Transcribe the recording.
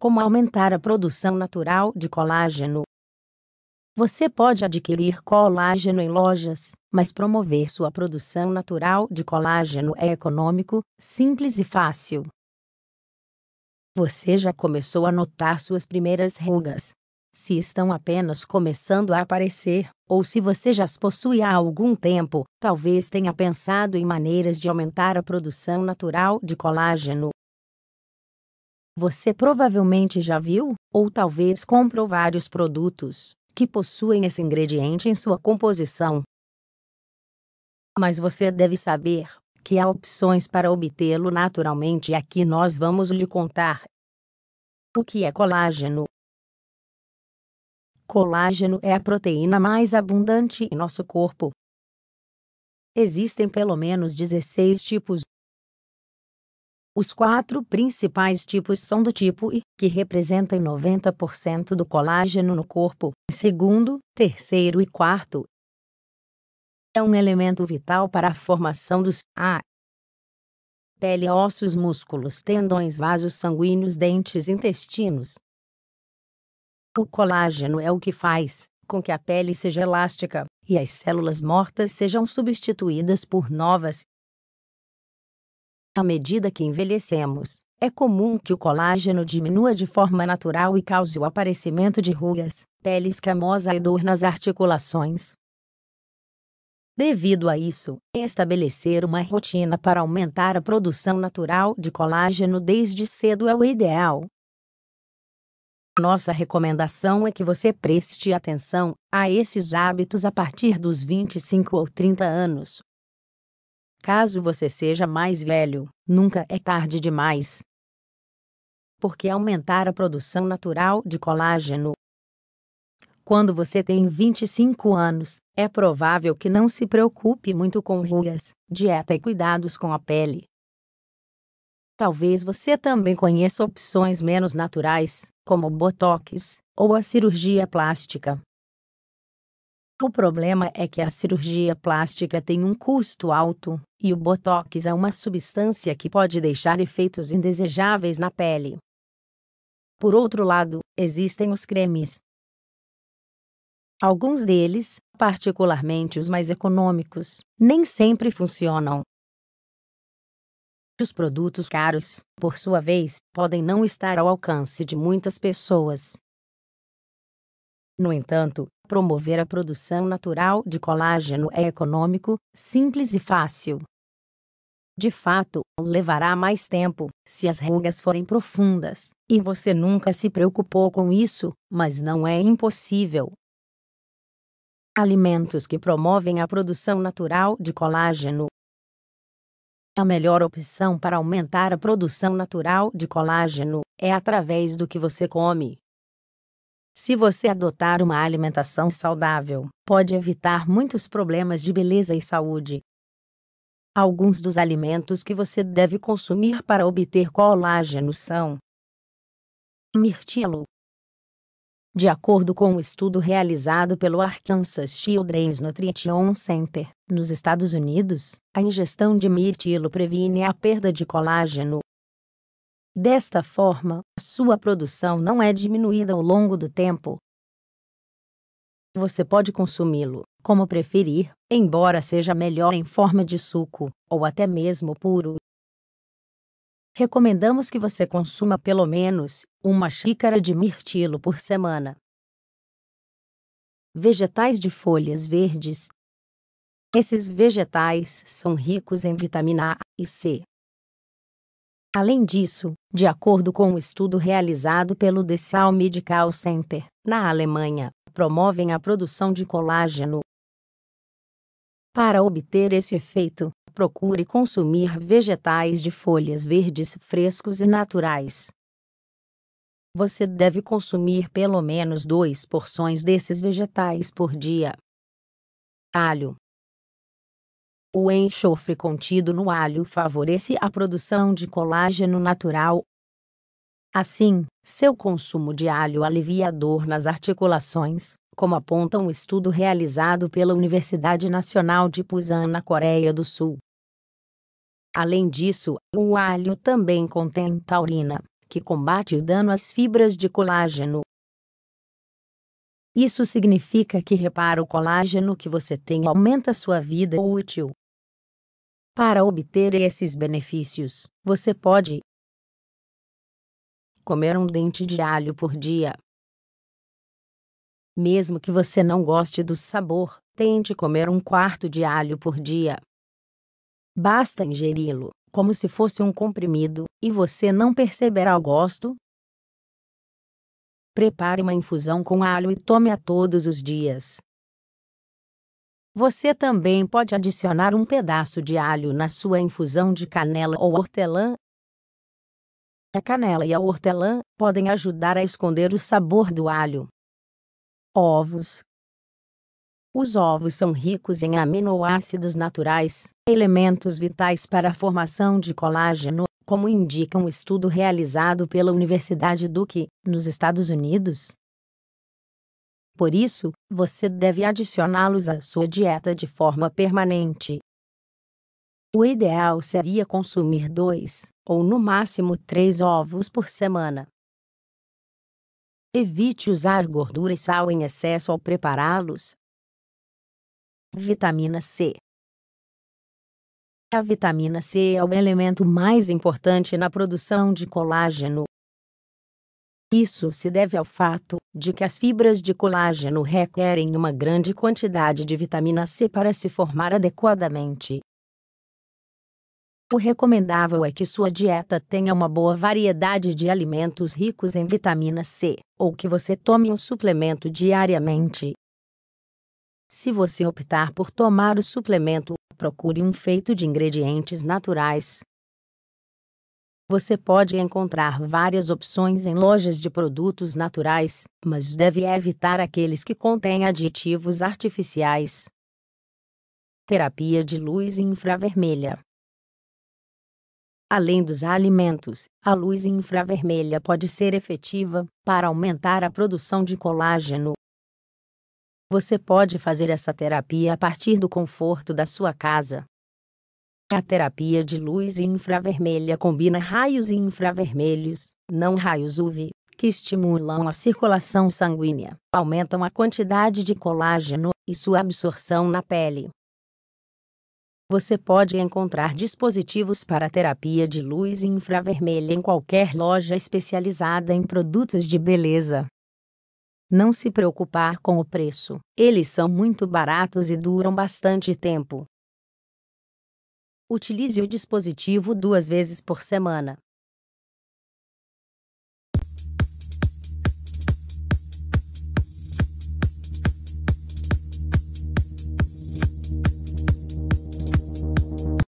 como aumentar a produção natural de colágeno. Você pode adquirir colágeno em lojas, mas promover sua produção natural de colágeno é econômico, simples e fácil. Você já começou a notar suas primeiras rugas? Se estão apenas começando a aparecer, ou se você já as possui há algum tempo, talvez tenha pensado em maneiras de aumentar a produção natural de colágeno. Você provavelmente já viu, ou talvez comprou vários produtos que possuem esse ingrediente em sua composição. Mas você deve saber que há opções para obtê-lo naturalmente e aqui nós vamos lhe contar. O que é colágeno? Colágeno é a proteína mais abundante em nosso corpo. Existem pelo menos 16 tipos, os quatro principais tipos são do tipo I, que representa 90% do colágeno no corpo, segundo, terceiro e quarto. É um elemento vital para a formação dos A. Pele, ossos, músculos, tendões, vasos sanguíneos, dentes, intestinos. O colágeno é o que faz com que a pele seja elástica e as células mortas sejam substituídas por novas, à medida que envelhecemos, é comum que o colágeno diminua de forma natural e cause o aparecimento de rugas, pele escamosa e dor nas articulações. Devido a isso, estabelecer uma rotina para aumentar a produção natural de colágeno desde cedo é o ideal. Nossa recomendação é que você preste atenção a esses hábitos a partir dos 25 ou 30 anos, Caso você seja mais velho, nunca é tarde demais. Por que aumentar a produção natural de colágeno? Quando você tem 25 anos, é provável que não se preocupe muito com rugas, dieta e cuidados com a pele. Talvez você também conheça opções menos naturais, como botox ou a cirurgia plástica. O problema é que a cirurgia plástica tem um custo alto, e o botox é uma substância que pode deixar efeitos indesejáveis na pele. Por outro lado, existem os cremes. Alguns deles, particularmente os mais econômicos, nem sempre funcionam. Os produtos caros, por sua vez, podem não estar ao alcance de muitas pessoas, no entanto, promover a produção natural de colágeno é econômico, simples e fácil. De fato, levará mais tempo se as rugas forem profundas, e você nunca se preocupou com isso, mas não é impossível. Alimentos que promovem a produção natural de colágeno. A melhor opção para aumentar a produção natural de colágeno é através do que você come. Se você adotar uma alimentação saudável, pode evitar muitos problemas de beleza e saúde. Alguns dos alimentos que você deve consumir para obter colágeno são: mirtilo. De acordo com um estudo realizado pelo Arkansas Children's Nutrition Center, nos Estados Unidos, a ingestão de mirtilo previne a perda de colágeno, Desta forma, sua produção não é diminuída ao longo do tempo. Você pode consumi-lo, como preferir, embora seja melhor em forma de suco, ou até mesmo puro. Recomendamos que você consuma pelo menos uma xícara de mirtilo por semana. Vegetais de folhas verdes. Esses vegetais são ricos em vitamina A e C, Além disso, de acordo com um estudo realizado pelo Dessau Medical Center, na Alemanha, promovem a produção de colágeno. Para obter esse efeito, procure consumir vegetais de folhas verdes frescos e naturais. Você deve consumir pelo menos duas porções desses vegetais por dia. Alho, o enxofre contido no alho favorece a produção de colágeno natural. Assim, seu consumo de alho alivia a dor nas articulações, como aponta um estudo realizado pela Universidade Nacional de Busan na Coreia do Sul. Além disso, o alho também contém taurina, que combate o dano às fibras de colágeno. Isso significa que repara o colágeno que você tem aumenta sua vida útil. Para obter esses benefícios, você pode comer um dente de alho por dia. Mesmo que você não goste do sabor, tente comer um quarto de alho por dia. Basta ingeri-lo, como se fosse um comprimido, e você não perceberá o gosto. Prepare uma infusão com alho e tome-a todos os dias. Você também pode adicionar um pedaço de alho na sua infusão de canela ou hortelã. A canela e a hortelã podem ajudar a esconder o sabor do alho. Ovos. Os ovos são ricos em aminoácidos naturais, elementos vitais para a formação de colágeno, como indica um estudo realizado pela Universidade Duke, nos Estados Unidos. Por isso, você deve adicioná-los à sua dieta de forma permanente. O ideal seria consumir dois, ou no máximo três ovos por semana. Evite usar gordura e sal em excesso ao prepará-los. Vitamina C A vitamina C é o elemento mais importante na produção de colágeno, isso se deve ao fato de que as fibras de colágeno requerem uma grande quantidade de vitamina C para se formar adequadamente. O recomendável é que sua dieta tenha uma boa variedade de alimentos ricos em vitamina C, ou que você tome um suplemento diariamente. Se você optar por tomar o suplemento, procure um feito de ingredientes naturais, você pode encontrar várias opções em lojas de produtos naturais, mas deve evitar aqueles que contêm aditivos artificiais. Terapia de luz infravermelha. Além dos alimentos, a luz infravermelha pode ser efetiva para aumentar a produção de colágeno. Você pode fazer essa terapia a partir do conforto da sua casa, a terapia de luz infravermelha combina raios infravermelhos, não raios UV, que estimulam a circulação sanguínea, aumentam a quantidade de colágeno e sua absorção na pele. Você pode encontrar dispositivos para terapia de luz infravermelha em qualquer loja especializada em produtos de beleza. Não se preocupar com o preço, eles são muito baratos e duram bastante tempo. Utilize o dispositivo duas vezes por semana.